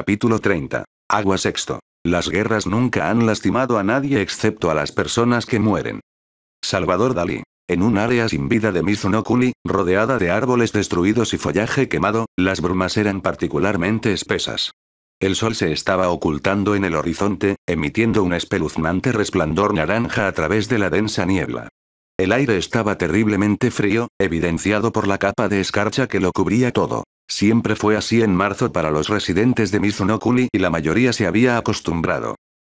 Capítulo 30. Agua sexto. Las guerras nunca han lastimado a nadie excepto a las personas que mueren. Salvador Dalí. En un área sin vida de Mizuno rodeada de árboles destruidos y follaje quemado, las brumas eran particularmente espesas. El sol se estaba ocultando en el horizonte, emitiendo un espeluznante resplandor naranja a través de la densa niebla. El aire estaba terriblemente frío, evidenciado por la capa de escarcha que lo cubría todo. Siempre fue así en marzo para los residentes de Mizunokuni y la mayoría se había acostumbrado.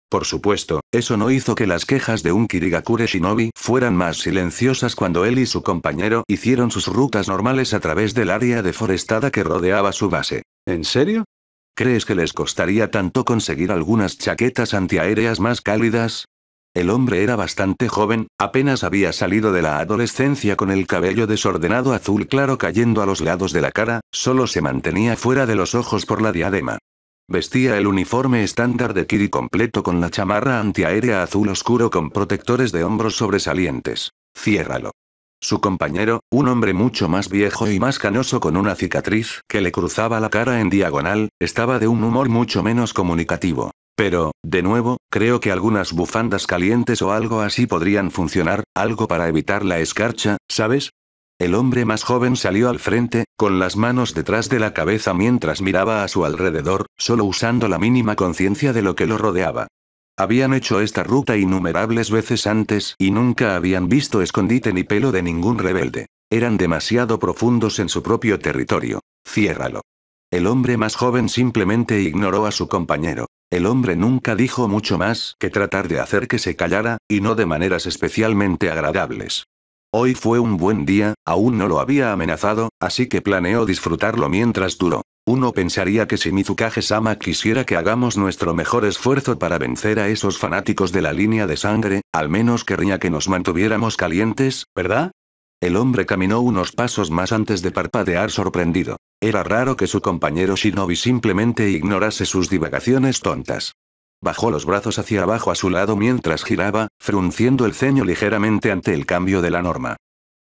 Por supuesto, eso no hizo que las quejas de un Kirigakure Shinobi fueran más silenciosas cuando él y su compañero hicieron sus rutas normales a través del área deforestada que rodeaba su base. ¿En serio? ¿Crees que les costaría tanto conseguir algunas chaquetas antiaéreas más cálidas? El hombre era bastante joven, apenas había salido de la adolescencia con el cabello desordenado azul claro cayendo a los lados de la cara, solo se mantenía fuera de los ojos por la diadema. Vestía el uniforme estándar de Kiri completo con la chamarra antiaérea azul oscuro con protectores de hombros sobresalientes. Ciérralo. Su compañero, un hombre mucho más viejo y más canoso con una cicatriz que le cruzaba la cara en diagonal, estaba de un humor mucho menos comunicativo. Pero, de nuevo, creo que algunas bufandas calientes o algo así podrían funcionar, algo para evitar la escarcha, ¿sabes? El hombre más joven salió al frente, con las manos detrás de la cabeza mientras miraba a su alrededor, solo usando la mínima conciencia de lo que lo rodeaba. Habían hecho esta ruta innumerables veces antes y nunca habían visto escondite ni pelo de ningún rebelde. Eran demasiado profundos en su propio territorio. Ciérralo. El hombre más joven simplemente ignoró a su compañero. El hombre nunca dijo mucho más que tratar de hacer que se callara, y no de maneras especialmente agradables. Hoy fue un buen día, aún no lo había amenazado, así que planeó disfrutarlo mientras duró. Uno pensaría que si Mizukage-sama quisiera que hagamos nuestro mejor esfuerzo para vencer a esos fanáticos de la línea de sangre, al menos querría que nos mantuviéramos calientes, ¿verdad? El hombre caminó unos pasos más antes de parpadear sorprendido. Era raro que su compañero Shinobi simplemente ignorase sus divagaciones tontas. Bajó los brazos hacia abajo a su lado mientras giraba, frunciendo el ceño ligeramente ante el cambio de la norma.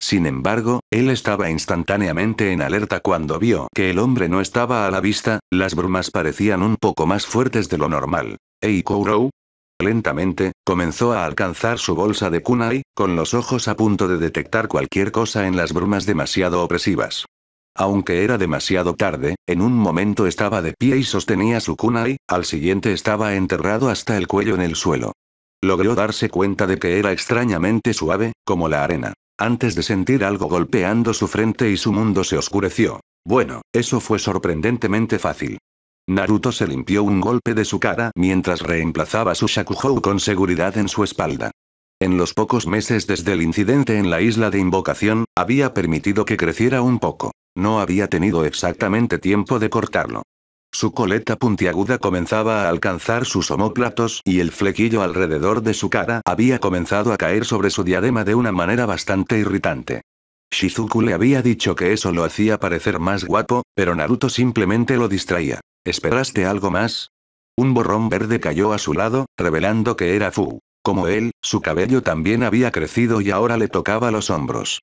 Sin embargo, él estaba instantáneamente en alerta cuando vio que el hombre no estaba a la vista, las brumas parecían un poco más fuertes de lo normal. Hey Kourou, Lentamente, comenzó a alcanzar su bolsa de kunai, con los ojos a punto de detectar cualquier cosa en las brumas demasiado opresivas. Aunque era demasiado tarde, en un momento estaba de pie y sostenía su kunai, al siguiente estaba enterrado hasta el cuello en el suelo. Logró darse cuenta de que era extrañamente suave, como la arena. Antes de sentir algo golpeando su frente y su mundo se oscureció. Bueno, eso fue sorprendentemente fácil. Naruto se limpió un golpe de su cara mientras reemplazaba su Shakuhou con seguridad en su espalda. En los pocos meses desde el incidente en la isla de invocación, había permitido que creciera un poco. No había tenido exactamente tiempo de cortarlo. Su coleta puntiaguda comenzaba a alcanzar sus homóplatos y el flequillo alrededor de su cara había comenzado a caer sobre su diadema de una manera bastante irritante. Shizuku le había dicho que eso lo hacía parecer más guapo, pero Naruto simplemente lo distraía. ¿Esperaste algo más? Un borrón verde cayó a su lado, revelando que era Fu. Como él, su cabello también había crecido y ahora le tocaba los hombros.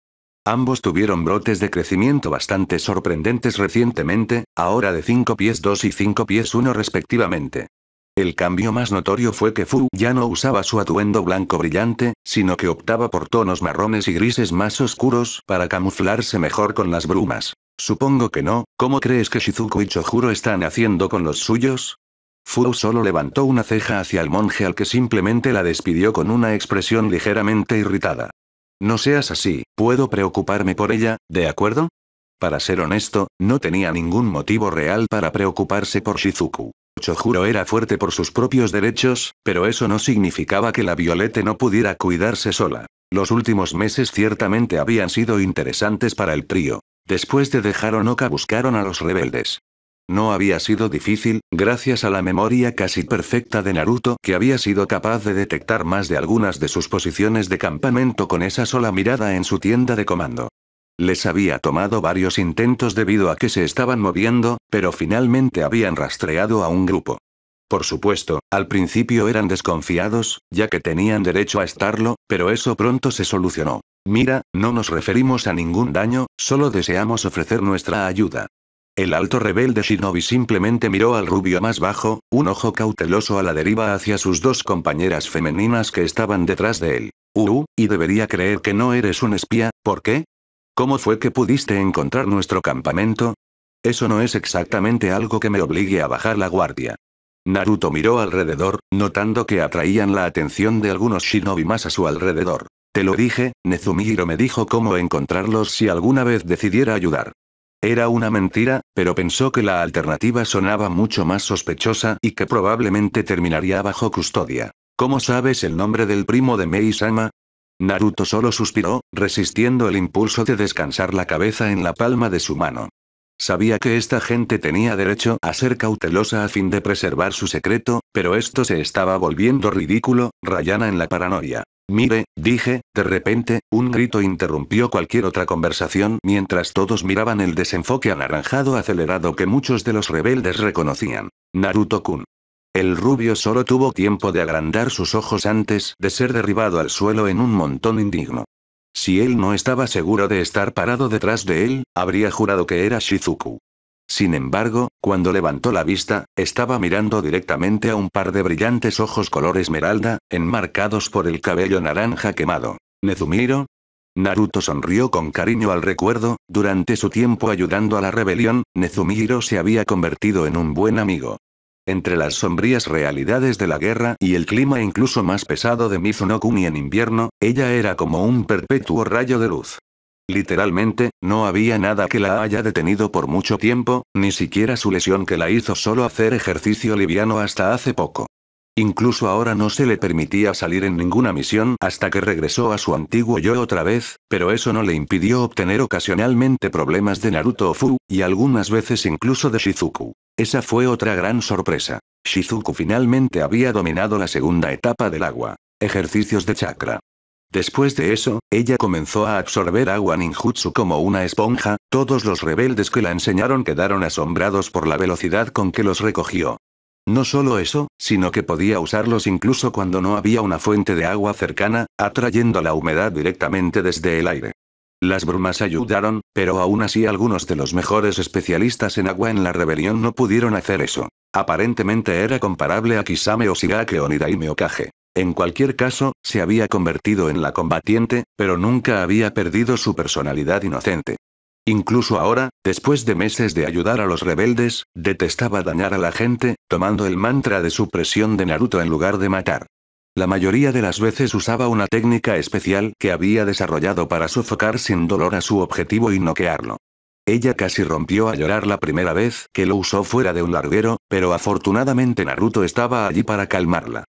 Ambos tuvieron brotes de crecimiento bastante sorprendentes recientemente, ahora de 5 pies 2 y 5 pies 1 respectivamente. El cambio más notorio fue que Fu ya no usaba su atuendo blanco brillante, sino que optaba por tonos marrones y grises más oscuros para camuflarse mejor con las brumas. Supongo que no, ¿cómo crees que Shizuku y Chojuro están haciendo con los suyos? Fu solo levantó una ceja hacia el monje al que simplemente la despidió con una expresión ligeramente irritada. No seas así, puedo preocuparme por ella, ¿de acuerdo? Para ser honesto, no tenía ningún motivo real para preocuparse por Shizuku. Chojuro era fuerte por sus propios derechos, pero eso no significaba que la Violete no pudiera cuidarse sola. Los últimos meses ciertamente habían sido interesantes para el trío. Después de dejar Onoka buscaron a los rebeldes. No había sido difícil, gracias a la memoria casi perfecta de Naruto que había sido capaz de detectar más de algunas de sus posiciones de campamento con esa sola mirada en su tienda de comando. Les había tomado varios intentos debido a que se estaban moviendo, pero finalmente habían rastreado a un grupo. Por supuesto, al principio eran desconfiados, ya que tenían derecho a estarlo, pero eso pronto se solucionó. Mira, no nos referimos a ningún daño, solo deseamos ofrecer nuestra ayuda. El alto rebelde Shinobi simplemente miró al rubio más bajo, un ojo cauteloso a la deriva hacia sus dos compañeras femeninas que estaban detrás de él. Uh, y debería creer que no eres un espía, ¿por qué? ¿Cómo fue que pudiste encontrar nuestro campamento? Eso no es exactamente algo que me obligue a bajar la guardia. Naruto miró alrededor, notando que atraían la atención de algunos shinobi más a su alrededor. Te lo dije, Nezumihiro me dijo cómo encontrarlos si alguna vez decidiera ayudar. Era una mentira, pero pensó que la alternativa sonaba mucho más sospechosa y que probablemente terminaría bajo custodia. ¿Cómo sabes el nombre del primo de Mei-sama? Naruto solo suspiró, resistiendo el impulso de descansar la cabeza en la palma de su mano. Sabía que esta gente tenía derecho a ser cautelosa a fin de preservar su secreto, pero esto se estaba volviendo ridículo, Rayana en la paranoia. Mire, dije, de repente, un grito interrumpió cualquier otra conversación mientras todos miraban el desenfoque anaranjado acelerado que muchos de los rebeldes reconocían. Naruto-kun. El rubio solo tuvo tiempo de agrandar sus ojos antes de ser derribado al suelo en un montón indigno. Si él no estaba seguro de estar parado detrás de él, habría jurado que era Shizuku. Sin embargo, cuando levantó la vista, estaba mirando directamente a un par de brillantes ojos color esmeralda, enmarcados por el cabello naranja quemado. ¿Nezumiro? Naruto sonrió con cariño al recuerdo, durante su tiempo ayudando a la rebelión, Nezumiro se había convertido en un buen amigo. Entre las sombrías realidades de la guerra y el clima incluso más pesado de Mizuno en invierno, ella era como un perpetuo rayo de luz. Literalmente, no había nada que la haya detenido por mucho tiempo, ni siquiera su lesión que la hizo solo hacer ejercicio liviano hasta hace poco. Incluso ahora no se le permitía salir en ninguna misión hasta que regresó a su antiguo yo otra vez, pero eso no le impidió obtener ocasionalmente problemas de Naruto Fu, y algunas veces incluso de Shizuku. Esa fue otra gran sorpresa. Shizuku finalmente había dominado la segunda etapa del agua. Ejercicios de chakra. Después de eso, ella comenzó a absorber agua ninjutsu como una esponja, todos los rebeldes que la enseñaron quedaron asombrados por la velocidad con que los recogió. No solo eso, sino que podía usarlos incluso cuando no había una fuente de agua cercana, atrayendo la humedad directamente desde el aire. Las brumas ayudaron, pero aún así algunos de los mejores especialistas en agua en la rebelión no pudieron hacer eso. Aparentemente era comparable a Kisame o Shigake o Nidaime En cualquier caso, se había convertido en la combatiente, pero nunca había perdido su personalidad inocente. Incluso ahora, después de meses de ayudar a los rebeldes, detestaba dañar a la gente, tomando el mantra de supresión de Naruto en lugar de matar. La mayoría de las veces usaba una técnica especial que había desarrollado para sofocar sin dolor a su objetivo y noquearlo. Ella casi rompió a llorar la primera vez que lo usó fuera de un larguero, pero afortunadamente Naruto estaba allí para calmarla.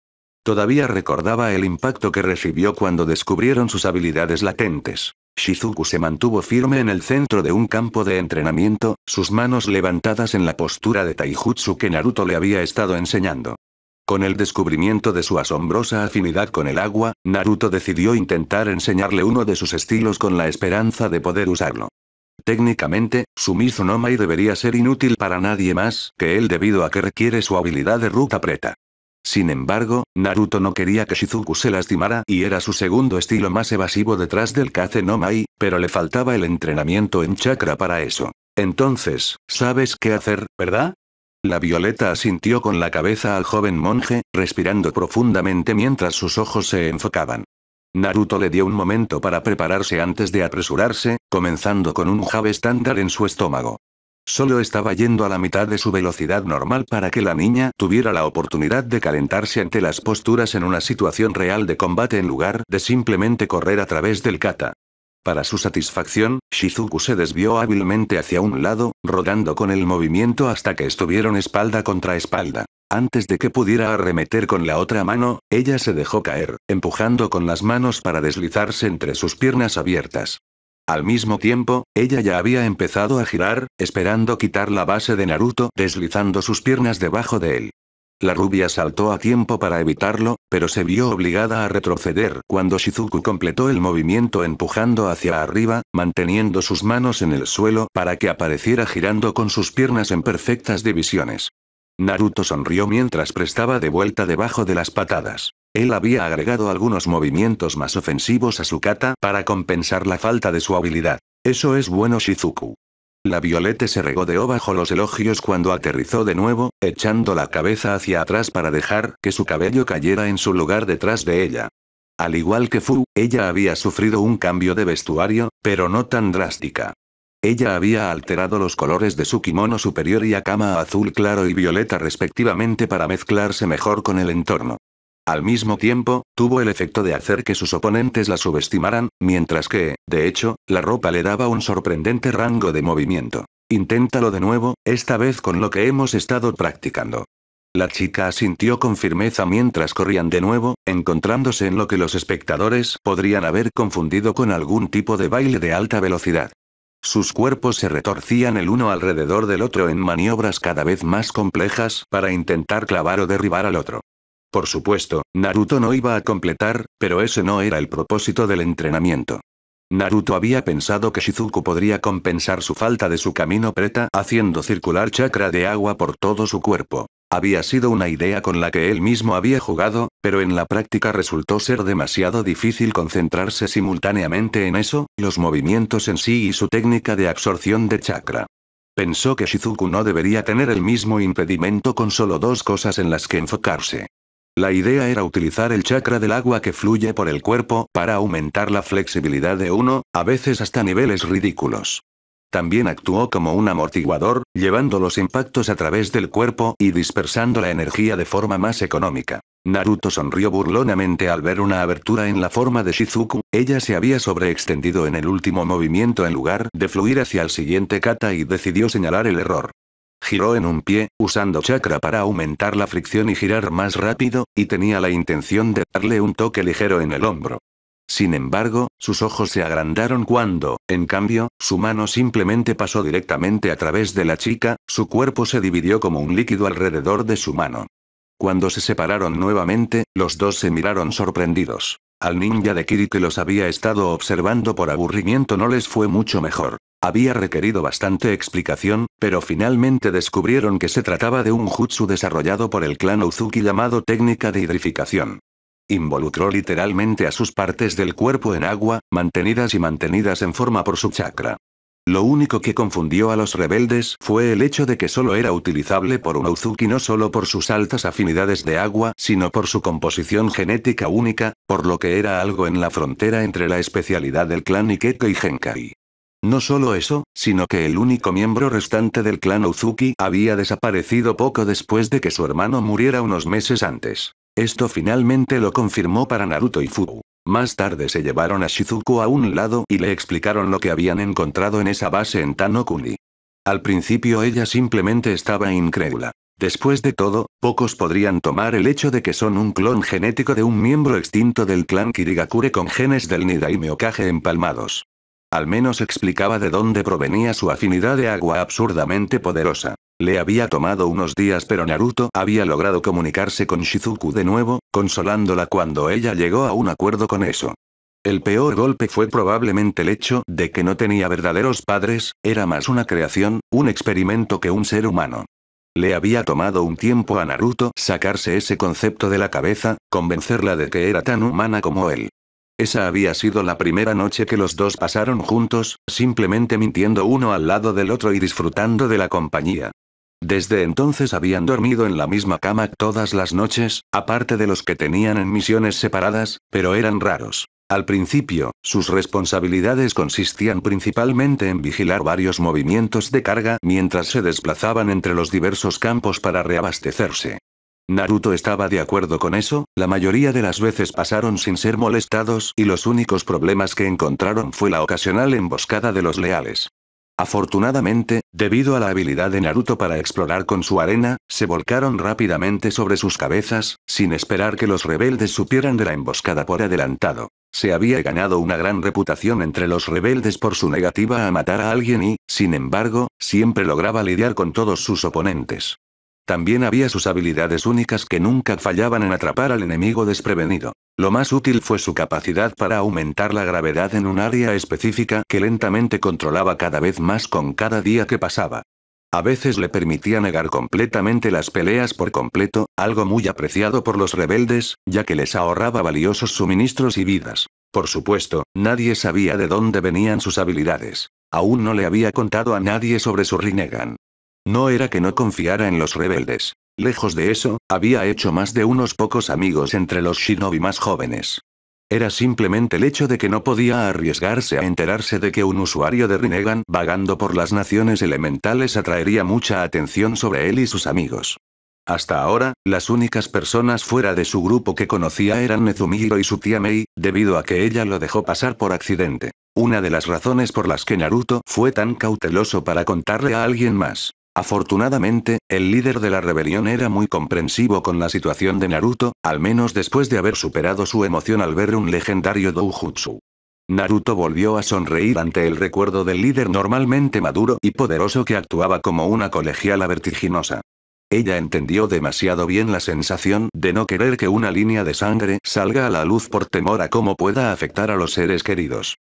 Todavía recordaba el impacto que recibió cuando descubrieron sus habilidades latentes. Shizuku se mantuvo firme en el centro de un campo de entrenamiento, sus manos levantadas en la postura de taijutsu que Naruto le había estado enseñando. Con el descubrimiento de su asombrosa afinidad con el agua, Naruto decidió intentar enseñarle uno de sus estilos con la esperanza de poder usarlo. Técnicamente, su no Mai debería ser inútil para nadie más que él debido a que requiere su habilidad de ruta preta. Sin embargo, Naruto no quería que Shizuku se lastimara y era su segundo estilo más evasivo detrás del Kaze no Mai, pero le faltaba el entrenamiento en chakra para eso. Entonces, ¿sabes qué hacer, verdad? La violeta asintió con la cabeza al joven monje, respirando profundamente mientras sus ojos se enfocaban. Naruto le dio un momento para prepararse antes de apresurarse, comenzando con un jab estándar en su estómago. Solo estaba yendo a la mitad de su velocidad normal para que la niña tuviera la oportunidad de calentarse ante las posturas en una situación real de combate en lugar de simplemente correr a través del kata. Para su satisfacción, Shizuku se desvió hábilmente hacia un lado, rodando con el movimiento hasta que estuvieron espalda contra espalda. Antes de que pudiera arremeter con la otra mano, ella se dejó caer, empujando con las manos para deslizarse entre sus piernas abiertas. Al mismo tiempo, ella ya había empezado a girar, esperando quitar la base de Naruto, deslizando sus piernas debajo de él. La rubia saltó a tiempo para evitarlo, pero se vio obligada a retroceder cuando Shizuku completó el movimiento empujando hacia arriba, manteniendo sus manos en el suelo para que apareciera girando con sus piernas en perfectas divisiones. Naruto sonrió mientras prestaba de vuelta debajo de las patadas. Él había agregado algunos movimientos más ofensivos a su kata para compensar la falta de su habilidad. Eso es bueno Shizuku. La Violete se regodeó bajo los elogios cuando aterrizó de nuevo, echando la cabeza hacia atrás para dejar que su cabello cayera en su lugar detrás de ella. Al igual que Fu, ella había sufrido un cambio de vestuario, pero no tan drástica. Ella había alterado los colores de su kimono superior y a cama azul claro y violeta respectivamente para mezclarse mejor con el entorno. Al mismo tiempo, tuvo el efecto de hacer que sus oponentes la subestimaran, mientras que, de hecho, la ropa le daba un sorprendente rango de movimiento. Inténtalo de nuevo, esta vez con lo que hemos estado practicando. La chica asintió con firmeza mientras corrían de nuevo, encontrándose en lo que los espectadores podrían haber confundido con algún tipo de baile de alta velocidad. Sus cuerpos se retorcían el uno alrededor del otro en maniobras cada vez más complejas para intentar clavar o derribar al otro. Por supuesto, Naruto no iba a completar, pero ese no era el propósito del entrenamiento. Naruto había pensado que Shizuku podría compensar su falta de su camino preta haciendo circular chakra de agua por todo su cuerpo. Había sido una idea con la que él mismo había jugado, pero en la práctica resultó ser demasiado difícil concentrarse simultáneamente en eso, los movimientos en sí y su técnica de absorción de chakra. Pensó que Shizuku no debería tener el mismo impedimento con solo dos cosas en las que enfocarse. La idea era utilizar el chakra del agua que fluye por el cuerpo para aumentar la flexibilidad de uno, a veces hasta niveles ridículos. También actuó como un amortiguador, llevando los impactos a través del cuerpo y dispersando la energía de forma más económica. Naruto sonrió burlonamente al ver una abertura en la forma de Shizuku, ella se había sobreextendido en el último movimiento en lugar de fluir hacia el siguiente kata y decidió señalar el error giró en un pie, usando chakra para aumentar la fricción y girar más rápido, y tenía la intención de darle un toque ligero en el hombro. Sin embargo, sus ojos se agrandaron cuando, en cambio, su mano simplemente pasó directamente a través de la chica, su cuerpo se dividió como un líquido alrededor de su mano. Cuando se separaron nuevamente, los dos se miraron sorprendidos. Al ninja de Kiri que los había estado observando por aburrimiento no les fue mucho mejor. Había requerido bastante explicación, pero finalmente descubrieron que se trataba de un jutsu desarrollado por el clan Uzuki llamado técnica de hidrificación. Involucró literalmente a sus partes del cuerpo en agua, mantenidas y mantenidas en forma por su chakra. Lo único que confundió a los rebeldes fue el hecho de que solo era utilizable por un Uzuki no solo por sus altas afinidades de agua, sino por su composición genética única, por lo que era algo en la frontera entre la especialidad del clan Ikeko y Genkai. No solo eso, sino que el único miembro restante del clan Uzuki había desaparecido poco después de que su hermano muriera unos meses antes. Esto finalmente lo confirmó para Naruto y Fuku. Más tarde se llevaron a Shizuku a un lado y le explicaron lo que habían encontrado en esa base en Tanokuni. Al principio ella simplemente estaba incrédula. Después de todo, pocos podrían tomar el hecho de que son un clon genético de un miembro extinto del clan Kirigakure con genes del Nidaime Okage empalmados. Al menos explicaba de dónde provenía su afinidad de agua absurdamente poderosa. Le había tomado unos días pero Naruto había logrado comunicarse con Shizuku de nuevo, consolándola cuando ella llegó a un acuerdo con eso. El peor golpe fue probablemente el hecho de que no tenía verdaderos padres, era más una creación, un experimento que un ser humano. Le había tomado un tiempo a Naruto sacarse ese concepto de la cabeza, convencerla de que era tan humana como él. Esa había sido la primera noche que los dos pasaron juntos, simplemente mintiendo uno al lado del otro y disfrutando de la compañía. Desde entonces habían dormido en la misma cama todas las noches, aparte de los que tenían en misiones separadas, pero eran raros. Al principio, sus responsabilidades consistían principalmente en vigilar varios movimientos de carga mientras se desplazaban entre los diversos campos para reabastecerse. Naruto estaba de acuerdo con eso, la mayoría de las veces pasaron sin ser molestados y los únicos problemas que encontraron fue la ocasional emboscada de los leales. Afortunadamente, debido a la habilidad de Naruto para explorar con su arena, se volcaron rápidamente sobre sus cabezas, sin esperar que los rebeldes supieran de la emboscada por adelantado. Se había ganado una gran reputación entre los rebeldes por su negativa a matar a alguien y, sin embargo, siempre lograba lidiar con todos sus oponentes. También había sus habilidades únicas que nunca fallaban en atrapar al enemigo desprevenido. Lo más útil fue su capacidad para aumentar la gravedad en un área específica que lentamente controlaba cada vez más con cada día que pasaba. A veces le permitía negar completamente las peleas por completo, algo muy apreciado por los rebeldes, ya que les ahorraba valiosos suministros y vidas. Por supuesto, nadie sabía de dónde venían sus habilidades. Aún no le había contado a nadie sobre su Rinnegan. No era que no confiara en los rebeldes. Lejos de eso, había hecho más de unos pocos amigos entre los shinobi más jóvenes. Era simplemente el hecho de que no podía arriesgarse a enterarse de que un usuario de Rinnegan vagando por las naciones elementales atraería mucha atención sobre él y sus amigos. Hasta ahora, las únicas personas fuera de su grupo que conocía eran Nezumihiro y su tía Mei, debido a que ella lo dejó pasar por accidente. Una de las razones por las que Naruto fue tan cauteloso para contarle a alguien más. Afortunadamente, el líder de la rebelión era muy comprensivo con la situación de Naruto, al menos después de haber superado su emoción al ver un legendario doujutsu. Naruto volvió a sonreír ante el recuerdo del líder normalmente maduro y poderoso que actuaba como una colegiala vertiginosa. Ella entendió demasiado bien la sensación de no querer que una línea de sangre salga a la luz por temor a cómo pueda afectar a los seres queridos.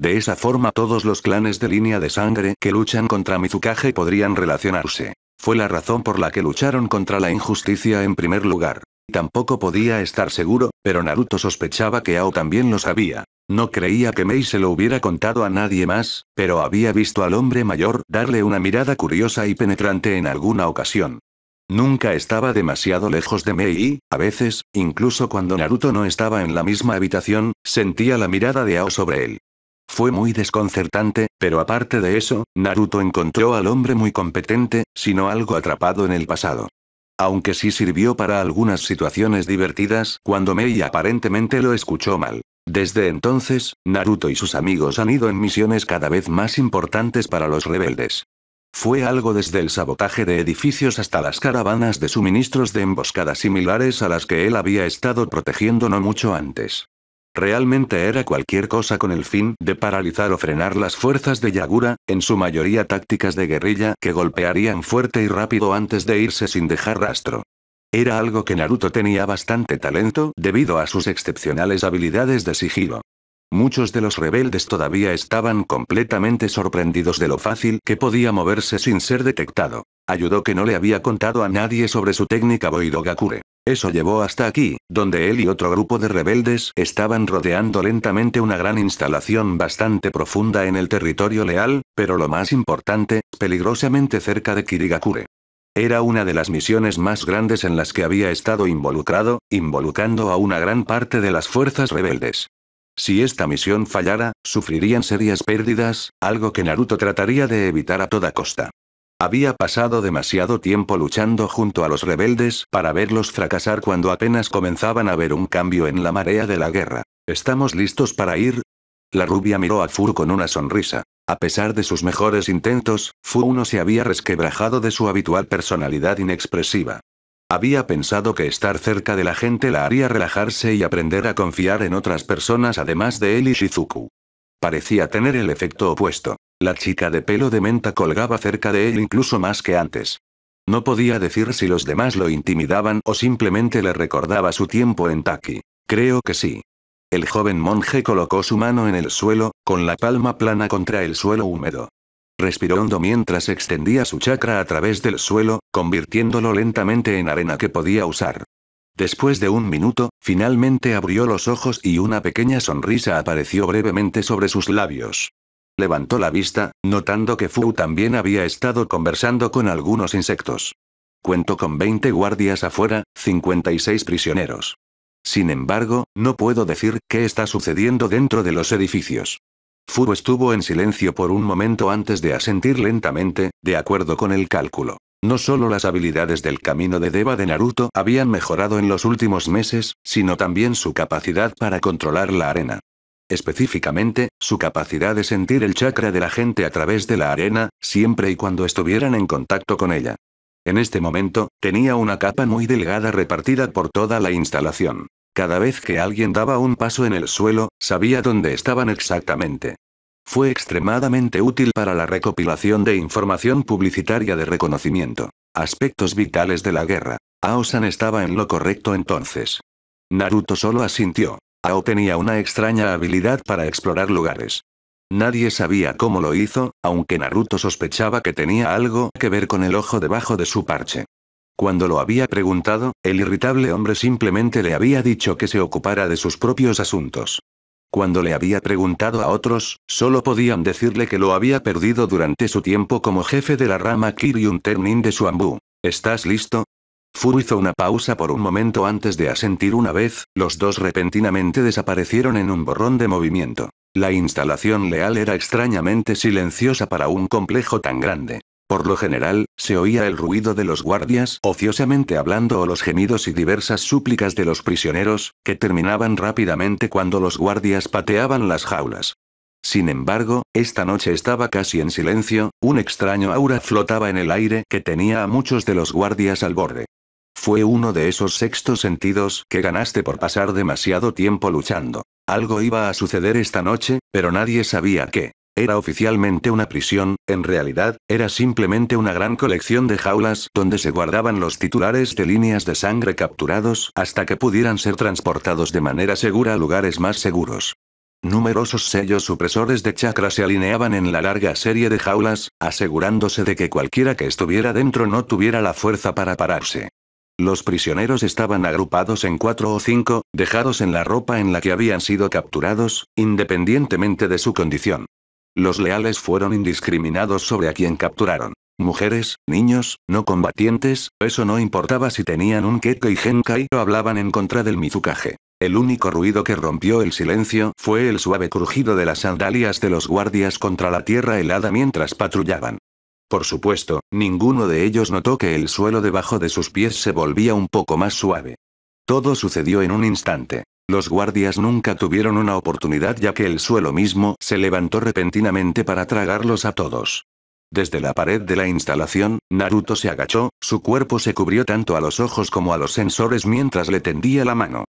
De esa forma todos los clanes de línea de sangre que luchan contra Mizukage podrían relacionarse. Fue la razón por la que lucharon contra la injusticia en primer lugar. Tampoco podía estar seguro, pero Naruto sospechaba que Ao también lo sabía. No creía que Mei se lo hubiera contado a nadie más, pero había visto al hombre mayor darle una mirada curiosa y penetrante en alguna ocasión. Nunca estaba demasiado lejos de Mei y, a veces, incluso cuando Naruto no estaba en la misma habitación, sentía la mirada de Ao sobre él. Fue muy desconcertante, pero aparte de eso, Naruto encontró al hombre muy competente, sino algo atrapado en el pasado. Aunque sí sirvió para algunas situaciones divertidas cuando Mei aparentemente lo escuchó mal. Desde entonces, Naruto y sus amigos han ido en misiones cada vez más importantes para los rebeldes. Fue algo desde el sabotaje de edificios hasta las caravanas de suministros de emboscadas similares a las que él había estado protegiendo no mucho antes. Realmente era cualquier cosa con el fin de paralizar o frenar las fuerzas de Yagura, en su mayoría tácticas de guerrilla que golpearían fuerte y rápido antes de irse sin dejar rastro. Era algo que Naruto tenía bastante talento debido a sus excepcionales habilidades de sigilo. Muchos de los rebeldes todavía estaban completamente sorprendidos de lo fácil que podía moverse sin ser detectado. Ayudó que no le había contado a nadie sobre su técnica Boido eso llevó hasta aquí, donde él y otro grupo de rebeldes estaban rodeando lentamente una gran instalación bastante profunda en el territorio leal, pero lo más importante, peligrosamente cerca de Kirigakure. Era una de las misiones más grandes en las que había estado involucrado, involucrando a una gran parte de las fuerzas rebeldes. Si esta misión fallara, sufrirían serias pérdidas, algo que Naruto trataría de evitar a toda costa. Había pasado demasiado tiempo luchando junto a los rebeldes para verlos fracasar cuando apenas comenzaban a ver un cambio en la marea de la guerra. ¿Estamos listos para ir? La rubia miró a Fur con una sonrisa. A pesar de sus mejores intentos, Fu no se había resquebrajado de su habitual personalidad inexpresiva. Había pensado que estar cerca de la gente la haría relajarse y aprender a confiar en otras personas además de él y Shizuku. Parecía tener el efecto opuesto. La chica de pelo de menta colgaba cerca de él incluso más que antes. No podía decir si los demás lo intimidaban o simplemente le recordaba su tiempo en Taki. Creo que sí. El joven monje colocó su mano en el suelo, con la palma plana contra el suelo húmedo. Respiró hondo mientras extendía su chakra a través del suelo, convirtiéndolo lentamente en arena que podía usar. Después de un minuto, finalmente abrió los ojos y una pequeña sonrisa apareció brevemente sobre sus labios. Levantó la vista, notando que Fu también había estado conversando con algunos insectos. Cuento con 20 guardias afuera, 56 prisioneros. Sin embargo, no puedo decir qué está sucediendo dentro de los edificios. Fu estuvo en silencio por un momento antes de asentir lentamente, de acuerdo con el cálculo. No solo las habilidades del camino de Deva de Naruto habían mejorado en los últimos meses, sino también su capacidad para controlar la arena. Específicamente, su capacidad de sentir el chakra de la gente a través de la arena, siempre y cuando estuvieran en contacto con ella. En este momento, tenía una capa muy delgada repartida por toda la instalación. Cada vez que alguien daba un paso en el suelo, sabía dónde estaban exactamente fue extremadamente útil para la recopilación de información publicitaria de reconocimiento. Aspectos vitales de la guerra. Ao-san estaba en lo correcto entonces. Naruto solo asintió. Ao tenía una extraña habilidad para explorar lugares. Nadie sabía cómo lo hizo, aunque Naruto sospechaba que tenía algo que ver con el ojo debajo de su parche. Cuando lo había preguntado, el irritable hombre simplemente le había dicho que se ocupara de sus propios asuntos. Cuando le había preguntado a otros, solo podían decirle que lo había perdido durante su tiempo como jefe de la rama Kiryun Ternin de Suambu. ¿Estás listo? Fur hizo una pausa por un momento antes de asentir una vez, los dos repentinamente desaparecieron en un borrón de movimiento. La instalación leal era extrañamente silenciosa para un complejo tan grande. Por lo general, se oía el ruido de los guardias ociosamente hablando o los gemidos y diversas súplicas de los prisioneros, que terminaban rápidamente cuando los guardias pateaban las jaulas. Sin embargo, esta noche estaba casi en silencio, un extraño aura flotaba en el aire que tenía a muchos de los guardias al borde. Fue uno de esos sextos sentidos que ganaste por pasar demasiado tiempo luchando. Algo iba a suceder esta noche, pero nadie sabía qué era oficialmente una prisión, en realidad, era simplemente una gran colección de jaulas donde se guardaban los titulares de líneas de sangre capturados hasta que pudieran ser transportados de manera segura a lugares más seguros. Numerosos sellos supresores de chakra se alineaban en la larga serie de jaulas, asegurándose de que cualquiera que estuviera dentro no tuviera la fuerza para pararse. Los prisioneros estaban agrupados en cuatro o cinco, dejados en la ropa en la que habían sido capturados, independientemente de su condición. Los leales fueron indiscriminados sobre a quien capturaron. Mujeres, niños, no combatientes, eso no importaba si tenían un keke y genkai o hablaban en contra del Mizukage. El único ruido que rompió el silencio fue el suave crujido de las sandalias de los guardias contra la tierra helada mientras patrullaban. Por supuesto, ninguno de ellos notó que el suelo debajo de sus pies se volvía un poco más suave. Todo sucedió en un instante. Los guardias nunca tuvieron una oportunidad ya que el suelo mismo se levantó repentinamente para tragarlos a todos. Desde la pared de la instalación, Naruto se agachó, su cuerpo se cubrió tanto a los ojos como a los sensores mientras le tendía la mano.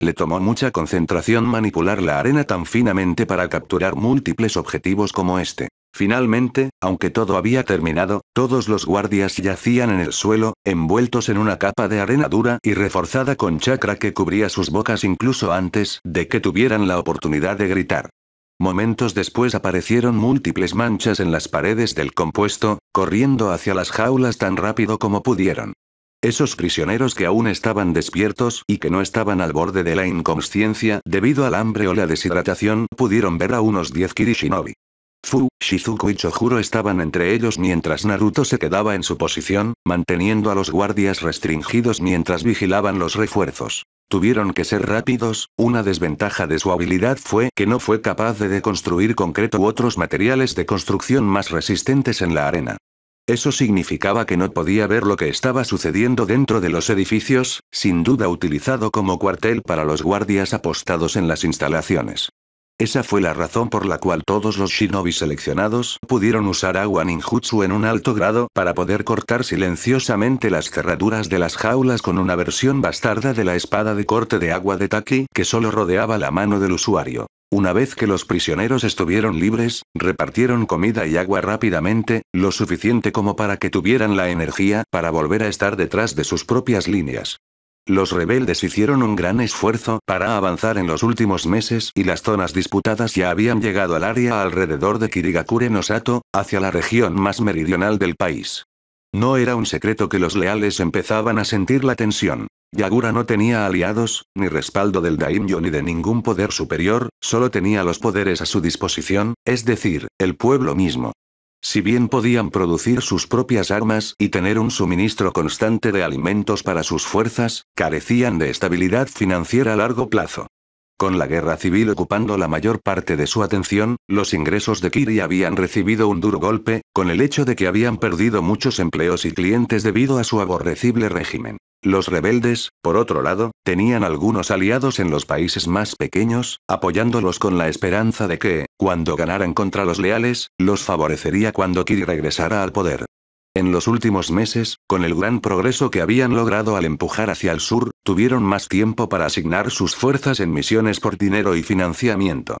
Le tomó mucha concentración manipular la arena tan finamente para capturar múltiples objetivos como este. Finalmente, aunque todo había terminado, todos los guardias yacían en el suelo, envueltos en una capa de arena dura y reforzada con chakra que cubría sus bocas incluso antes de que tuvieran la oportunidad de gritar. Momentos después aparecieron múltiples manchas en las paredes del compuesto, corriendo hacia las jaulas tan rápido como pudieron. Esos prisioneros que aún estaban despiertos y que no estaban al borde de la inconsciencia debido al hambre o la deshidratación pudieron ver a unos 10 Kirishinobi. Fu, Shizuku y Chojuro estaban entre ellos mientras Naruto se quedaba en su posición, manteniendo a los guardias restringidos mientras vigilaban los refuerzos. Tuvieron que ser rápidos, una desventaja de su habilidad fue que no fue capaz de deconstruir concreto u otros materiales de construcción más resistentes en la arena. Eso significaba que no podía ver lo que estaba sucediendo dentro de los edificios, sin duda utilizado como cuartel para los guardias apostados en las instalaciones. Esa fue la razón por la cual todos los shinobi seleccionados pudieron usar agua ninjutsu en un alto grado para poder cortar silenciosamente las cerraduras de las jaulas con una versión bastarda de la espada de corte de agua de Taki que solo rodeaba la mano del usuario. Una vez que los prisioneros estuvieron libres, repartieron comida y agua rápidamente, lo suficiente como para que tuvieran la energía para volver a estar detrás de sus propias líneas. Los rebeldes hicieron un gran esfuerzo para avanzar en los últimos meses y las zonas disputadas ya habían llegado al área alrededor de Kirigakure no Sato, hacia la región más meridional del país. No era un secreto que los leales empezaban a sentir la tensión. Yagura no tenía aliados, ni respaldo del daimyo ni de ningún poder superior, solo tenía los poderes a su disposición, es decir, el pueblo mismo. Si bien podían producir sus propias armas y tener un suministro constante de alimentos para sus fuerzas, carecían de estabilidad financiera a largo plazo. Con la guerra civil ocupando la mayor parte de su atención, los ingresos de Kiri habían recibido un duro golpe, con el hecho de que habían perdido muchos empleos y clientes debido a su aborrecible régimen. Los rebeldes, por otro lado, tenían algunos aliados en los países más pequeños, apoyándolos con la esperanza de que, cuando ganaran contra los leales, los favorecería cuando Kiri regresara al poder. En los últimos meses, con el gran progreso que habían logrado al empujar hacia el sur, tuvieron más tiempo para asignar sus fuerzas en misiones por dinero y financiamiento.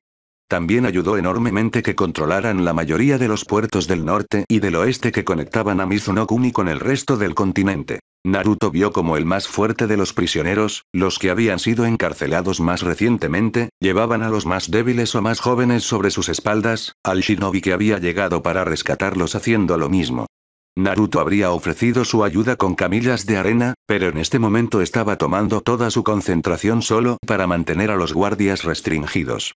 También ayudó enormemente que controlaran la mayoría de los puertos del norte y del oeste que conectaban a Mizunokuni con el resto del continente. Naruto vio como el más fuerte de los prisioneros, los que habían sido encarcelados más recientemente, llevaban a los más débiles o más jóvenes sobre sus espaldas, al shinobi que había llegado para rescatarlos haciendo lo mismo. Naruto habría ofrecido su ayuda con camillas de arena, pero en este momento estaba tomando toda su concentración solo para mantener a los guardias restringidos.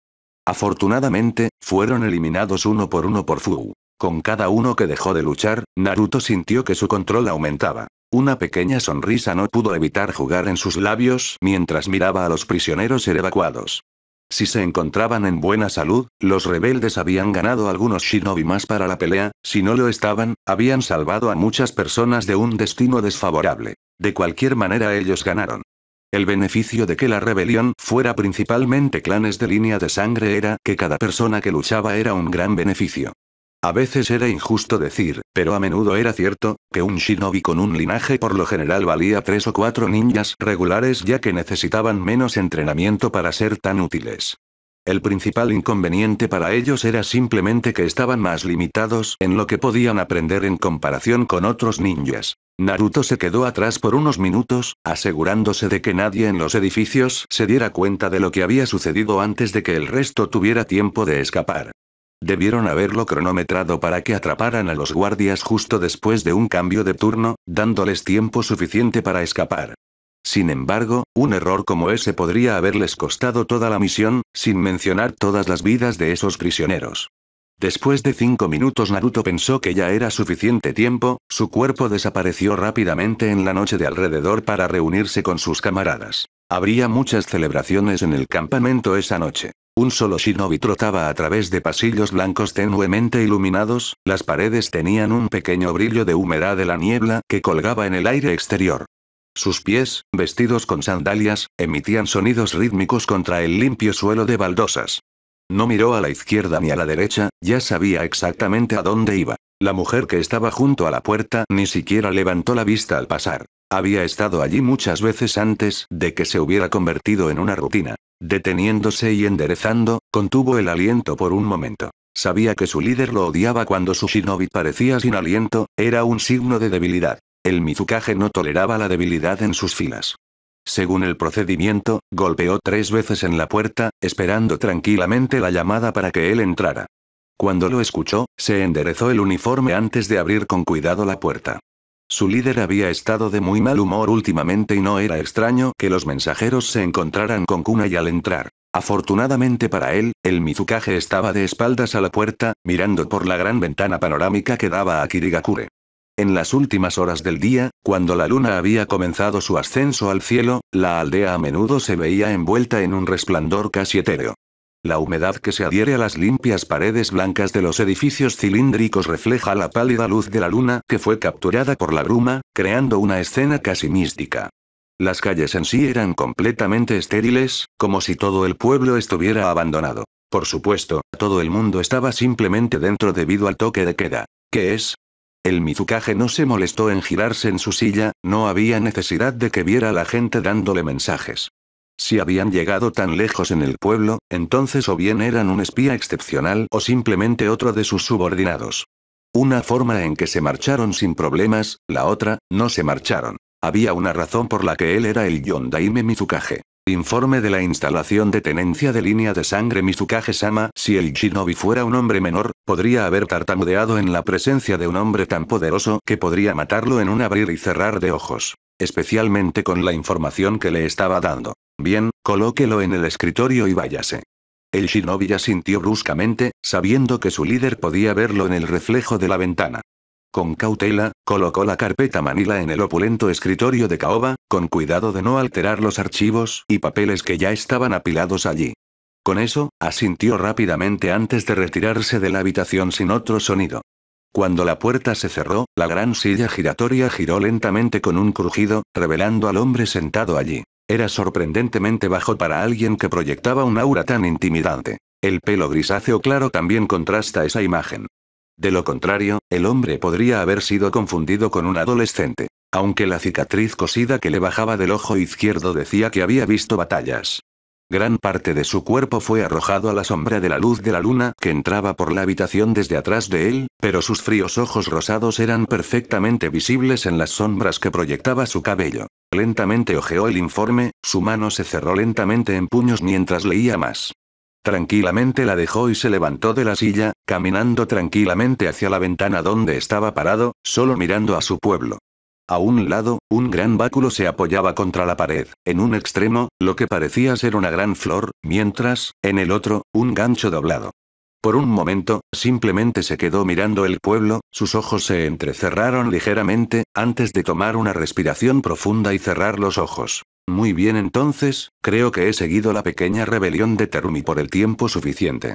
Afortunadamente, fueron eliminados uno por uno por Fu. Con cada uno que dejó de luchar, Naruto sintió que su control aumentaba. Una pequeña sonrisa no pudo evitar jugar en sus labios mientras miraba a los prisioneros ser evacuados. Si se encontraban en buena salud, los rebeldes habían ganado algunos shinobi más para la pelea, si no lo estaban, habían salvado a muchas personas de un destino desfavorable. De cualquier manera ellos ganaron. El beneficio de que la rebelión fuera principalmente clanes de línea de sangre era que cada persona que luchaba era un gran beneficio. A veces era injusto decir, pero a menudo era cierto, que un shinobi con un linaje por lo general valía tres o cuatro ninjas regulares ya que necesitaban menos entrenamiento para ser tan útiles. El principal inconveniente para ellos era simplemente que estaban más limitados en lo que podían aprender en comparación con otros ninjas. Naruto se quedó atrás por unos minutos, asegurándose de que nadie en los edificios se diera cuenta de lo que había sucedido antes de que el resto tuviera tiempo de escapar. Debieron haberlo cronometrado para que atraparan a los guardias justo después de un cambio de turno, dándoles tiempo suficiente para escapar. Sin embargo, un error como ese podría haberles costado toda la misión, sin mencionar todas las vidas de esos prisioneros. Después de cinco minutos Naruto pensó que ya era suficiente tiempo, su cuerpo desapareció rápidamente en la noche de alrededor para reunirse con sus camaradas. Habría muchas celebraciones en el campamento esa noche. Un solo shinobi trotaba a través de pasillos blancos tenuemente iluminados, las paredes tenían un pequeño brillo de humedad de la niebla que colgaba en el aire exterior. Sus pies, vestidos con sandalias, emitían sonidos rítmicos contra el limpio suelo de baldosas. No miró a la izquierda ni a la derecha, ya sabía exactamente a dónde iba. La mujer que estaba junto a la puerta ni siquiera levantó la vista al pasar. Había estado allí muchas veces antes de que se hubiera convertido en una rutina. Deteniéndose y enderezando, contuvo el aliento por un momento. Sabía que su líder lo odiaba cuando su shinobi parecía sin aliento, era un signo de debilidad. El Mizukage no toleraba la debilidad en sus filas. Según el procedimiento, golpeó tres veces en la puerta, esperando tranquilamente la llamada para que él entrara. Cuando lo escuchó, se enderezó el uniforme antes de abrir con cuidado la puerta. Su líder había estado de muy mal humor últimamente y no era extraño que los mensajeros se encontraran con y al entrar. Afortunadamente para él, el Mizukage estaba de espaldas a la puerta, mirando por la gran ventana panorámica que daba a Kirigakure. En las últimas horas del día, cuando la luna había comenzado su ascenso al cielo, la aldea a menudo se veía envuelta en un resplandor casi etéreo. La humedad que se adhiere a las limpias paredes blancas de los edificios cilíndricos refleja la pálida luz de la luna que fue capturada por la bruma, creando una escena casi mística. Las calles en sí eran completamente estériles, como si todo el pueblo estuviera abandonado. Por supuesto, todo el mundo estaba simplemente dentro debido al toque de queda. ¿Qué es? El Mizukage no se molestó en girarse en su silla, no había necesidad de que viera a la gente dándole mensajes. Si habían llegado tan lejos en el pueblo, entonces o bien eran un espía excepcional o simplemente otro de sus subordinados. Una forma en que se marcharon sin problemas, la otra, no se marcharon. Había una razón por la que él era el Yondaime Mizukage. Informe de la instalación de tenencia de línea de sangre Mizukage-sama. Si el shinobi fuera un hombre menor, podría haber tartamudeado en la presencia de un hombre tan poderoso que podría matarlo en un abrir y cerrar de ojos. Especialmente con la información que le estaba dando. Bien, colóquelo en el escritorio y váyase. El shinobi asintió bruscamente, sabiendo que su líder podía verlo en el reflejo de la ventana. Con cautela, colocó la carpeta manila en el opulento escritorio de caoba, con cuidado de no alterar los archivos y papeles que ya estaban apilados allí. Con eso, asintió rápidamente antes de retirarse de la habitación sin otro sonido. Cuando la puerta se cerró, la gran silla giratoria giró lentamente con un crujido, revelando al hombre sentado allí. Era sorprendentemente bajo para alguien que proyectaba un aura tan intimidante. El pelo grisáceo claro también contrasta esa imagen. De lo contrario, el hombre podría haber sido confundido con un adolescente, aunque la cicatriz cosida que le bajaba del ojo izquierdo decía que había visto batallas. Gran parte de su cuerpo fue arrojado a la sombra de la luz de la luna que entraba por la habitación desde atrás de él, pero sus fríos ojos rosados eran perfectamente visibles en las sombras que proyectaba su cabello. Lentamente hojeó el informe, su mano se cerró lentamente en puños mientras leía más. Tranquilamente la dejó y se levantó de la silla, caminando tranquilamente hacia la ventana donde estaba parado, solo mirando a su pueblo. A un lado, un gran báculo se apoyaba contra la pared, en un extremo, lo que parecía ser una gran flor, mientras, en el otro, un gancho doblado. Por un momento, simplemente se quedó mirando el pueblo, sus ojos se entrecerraron ligeramente, antes de tomar una respiración profunda y cerrar los ojos. Muy bien entonces, creo que he seguido la pequeña rebelión de Terumi por el tiempo suficiente.